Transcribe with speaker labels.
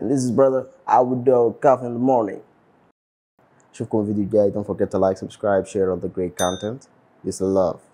Speaker 1: And this is brother uh, Awudo Cuff in the morning.
Speaker 2: Shukran video guys. Don't forget
Speaker 3: to like, subscribe, share all the great content. It's a love.